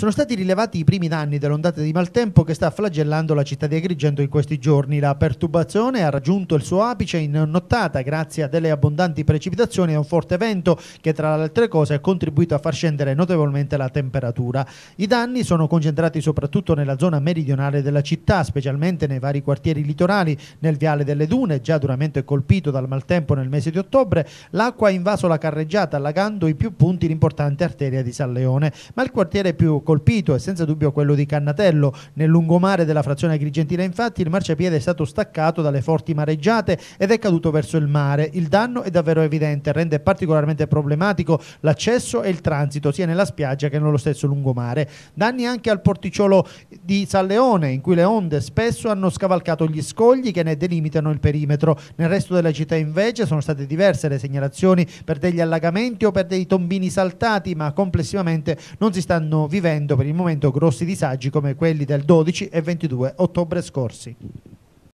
sono stati rilevati i primi danni dell'ondata di maltempo che sta flagellando la città di Agrigento in questi giorni. La perturbazione ha raggiunto il suo apice in nottata grazie a delle abbondanti precipitazioni e un forte vento che tra le altre cose ha contribuito a far scendere notevolmente la temperatura. I danni sono concentrati soprattutto nella zona meridionale della città, specialmente nei vari quartieri litorali, nel viale delle Dune, già duramente colpito dal maltempo nel mese di ottobre, l'acqua ha invaso la carreggiata allagando in più punti l'importante arteria di San Leone, ma il quartiere più colpito è senza dubbio quello di Cannatello. Nel lungomare della frazione agrigentina infatti il marciapiede è stato staccato dalle forti mareggiate ed è caduto verso il mare. Il danno è davvero evidente, rende particolarmente problematico l'accesso e il transito sia nella spiaggia che nello stesso lungomare. Danni anche al porticciolo di San Leone in cui le onde spesso hanno scavalcato gli scogli che ne delimitano il perimetro. Nel resto della città invece sono state diverse le segnalazioni per degli allagamenti o per dei tombini saltati ma complessivamente non si stanno vivendo subendo per il momento grossi disagi come quelli del 12 e 22 ottobre scorsi.